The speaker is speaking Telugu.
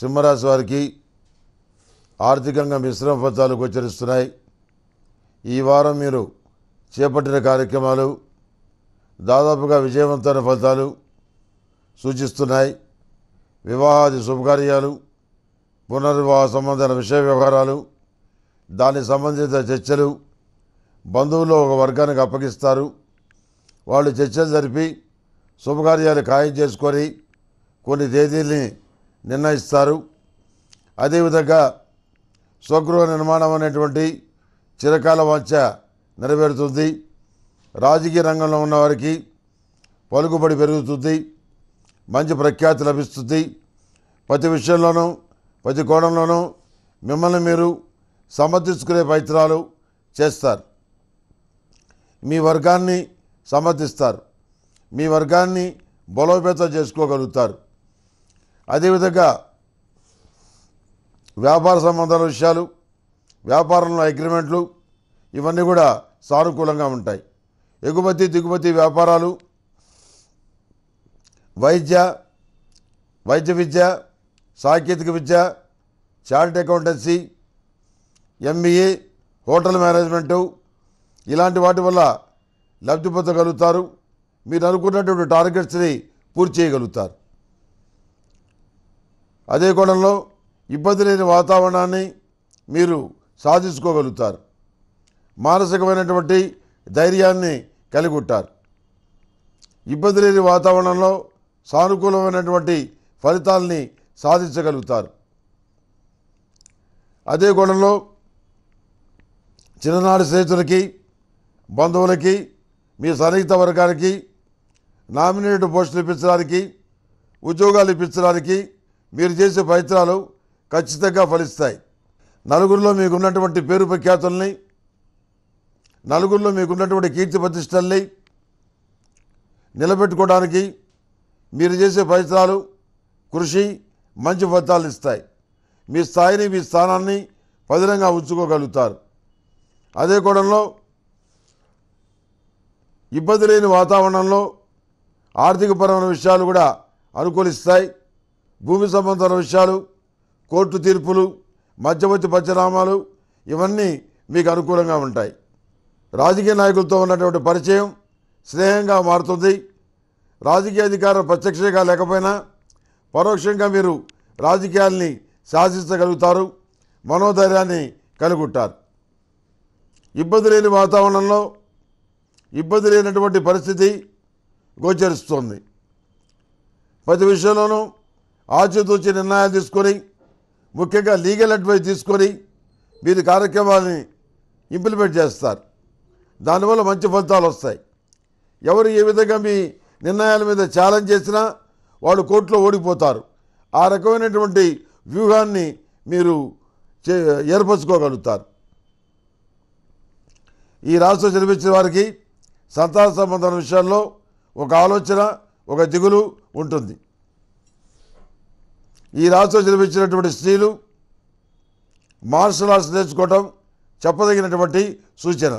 సింహరాశి వారికి ఆర్థికంగా మిశ్రమ ఫలితాలు గోచరిస్తున్నాయి ఈ వారం మీరు చేపట్టిన కార్యక్రమాలు దాదాపుగా విజయవంతమైన ఫలితాలు సూచిస్తున్నాయి వివాహాది శుభకార్యాలు పునర్వివాహ సంబంధమైన విషయ వ్యవహారాలు దానికి సంబంధిత చర్చలు బంధువులు ఒక వర్గానికి అప్పగిస్తారు వాళ్ళు చర్చలు జరిపి శుభకార్యాలు ఖాయం చేసుకొని కొన్ని తేదీల్ని నిర్ణయిస్తారు అదేవిధంగా స్వగృహ నిర్మాణం అనేటువంటి చిరకాల వాంఛ నెరవేరుతుంది రాజకీయ రంగంలో ఉన్నవారికి పలుకుబడి పెరుగుతుంది మంచి ప్రఖ్యాతి లభిస్తుంది ప్రతి విషయంలోనూ ప్రతి కోణంలోనూ మిమ్మల్ని మీరు సమర్థించుకునే ప్రయత్నాలు చేస్తారు మీ వర్గాన్ని సమర్థిస్తారు మీ వర్గాన్ని బలోపేతం చేసుకోగలుగుతారు అదేవిధంగా వ్యాపార సంబంధాల విషయాలు వ్యాపారంలో అగ్రిమెంట్లు ఇవన్నీ కూడా సానుకూలంగా ఉంటాయి ఎగుమతి దిగుమతి వ్యాపారాలు వైద్య వైద్య విద్య సాంకేతిక విద్య chart accountancy MBA hotel management ఇలాంటి వాటి వల్ల లబ్ధి పొందగలుగుతారు మీరు అనుకున్నటువంటి టార్గెట్స్ని పూర్తి చేయగలుగుతారు అదే కోణంలో ఇబ్బంది లేని వాతావరణాన్ని మీరు సాధించుకోగలుగుతారు మానసికమైనటువంటి ధైర్యాన్ని కలిగుంటారు ఇబ్బంది లేని వాతావరణంలో సానుకూలమైనటువంటి ఫలితాల్ని సాధించగలుగుతారు అదే కోణంలో చిన్ననాడు స్నేహితులకి బంధువులకి మీ సన్నిహిత వర్గానికి నామినేటెడ్ పోస్టులు ఇప్పించడానికి ఉద్యోగాలు ఇప్పించడానికి మీరు చేసే ప్రయత్నాలు ఖచ్చితంగా ఫలిస్తాయి నలుగురిలో మీకున్నటువంటి పేరు ప్రఖ్యాతుల్ని నలుగురిలో మీకున్నటువంటి కీర్తి ప్రతిష్టల్ని నిలబెట్టుకోవడానికి మీరు చేసే ప్రయత్నాలు కృషి మంచి ఫలితాలు ఇస్తాయి మీ స్థాయిని మీ స్థానాన్ని పదిలంగా ఉంచుకోగలుగుతారు అదే కోణంలో ఇబ్బంది లేని వాతావరణంలో ఆర్థికపరమైన విషయాలు కూడా అనుకూలిస్తాయి భూమి సంబంధమైన విషయాలు కోర్టు తీర్పులు మధ్యవర్తి పంచనామాలు ఇవన్నీ మీకు అనుకూలంగా ఉంటాయి రాజకీయ నాయకులతో ఉన్నటువంటి పరిచయం స్నేహంగా మారుతుంది రాజకీయ అధికారం ప్రత్యక్షంగా లేకపోయినా పరోక్షంగా మీరు రాజకీయాల్ని శాసిస్తగలుగుతారు మనోధైర్యాన్ని కలుగుంటారు ఇబ్బంది లేని వాతావరణంలో ఇబ్బంది లేనటువంటి పరిస్థితి గోచరిస్తోంది ప్రతి విషయంలోనూ ఆచితూచి నిర్ణయాలు తీసుకొని ముఖ్యంగా లీగల్ అడ్వైస్ తీసుకొని మీరు కార్యక్రమాన్ని ఇంప్లిమెంట్ చేస్తారు దానివల్ల మంచి ఫలితాలు వస్తాయి ఎవరు ఏ విధంగా మీ నిర్ణయాల మీద ఛాలెంజ్ చేసినా వాళ్ళు కోర్టులో ఓడిపోతారు ఆ రకమైనటువంటి వ్యూహాన్ని మీరు ఏర్పరచుకోగలుగుతారు ఈ రాష్ట్ర చదివించిన వారికి సంతాన సంబంధం విషయాల్లో ఒక ఆలోచన ఒక దిగులు ఉంటుంది ఈ రాష్ట్రం జన్మించినటువంటి స్త్రీలు మార్షల్ ఆర్ట్స్ నేర్చుకోవటం చెప్పదగినటువంటి సూచన